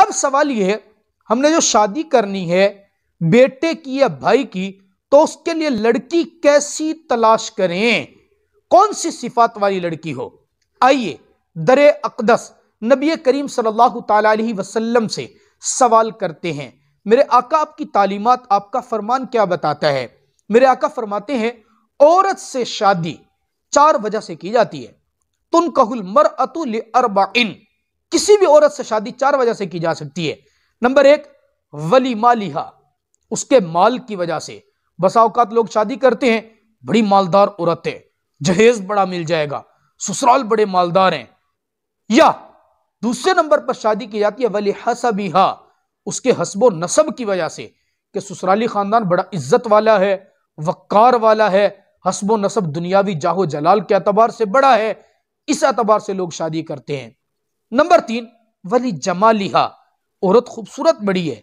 अब सवाल यह है हमने जो शादी करनी है बेटे की या भाई की तो उसके लिए लड़की कैसी तलाश करें कौन सी सिफात वाली लड़की हो आइए दरे अकदस नबी करीम सल्लल्लाहु अलैहि वसल्लम से सवाल करते हैं मेरे आका आपकी तालीमत आपका फरमान क्या बताता है मेरे आका फरमाते हैं औरत से शादी चार वजह से की जाती है तुन कहुल मर अतुल अरबा इन किसी भी औरत से शादी चार वजह से की जा सकती है नंबर एक वली मालिहा उसके माल की वजह से बसाओकात लोग शादी करते हैं बड़ी मालदार औरत है जहेज बड़ा मिल जाएगा ससुराल बड़े मालदार हैं या दूसरे नंबर पर शादी की जाती है वली हसबिहा उसके हसबो नसब की वजह से कि ससुराली खानदान बड़ा इज्जत वाला है वक़ार वाला है हसबो नसब दुनियावी जाहो जलाल के अतबार से बड़ा है इस अतबार से लोग शादी करते हैं नंबर तीन वली जमालिहा औरत खूबसूरत बड़ी है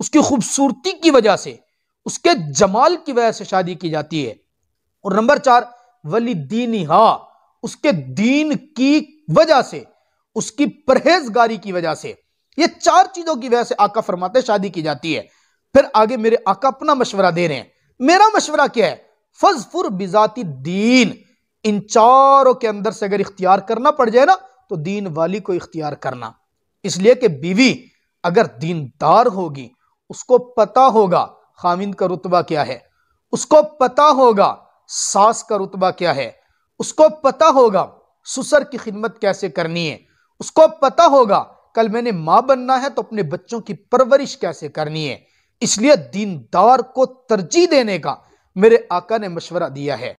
उसकी खूबसूरती की वजह से उसके जमाल की वजह से शादी की जाती है और नंबर चार वली दीनिहा उसके दीन की वजह से उसकी परहेजगारी की वजह से ये चार चीजों की वजह से आका फरमाते शादी की जाती है फिर आगे मेरे आका अपना मशवरा दे रहे हैं मेरा मशवरा क्या है फजफुर बिजाती दीन इन चारों के अंदर से अगर इख्तियार करना पड़ जाए ना तो दीन वाली को इख्तियार करना इसलिए कि बीवी अगर दीनदार होगी उसको पता होगा खामिंद का रुतबा क्या है उसको पता होगा सास का रुतबा क्या है उसको पता होगा सुसर की खिदमत कैसे करनी है उसको पता होगा कल मैंने माँ बनना है तो अपने बच्चों की परवरिश कैसे करनी है इसलिए दीनदार को तरजीह देने का मेरे आका ने मशवरा दिया है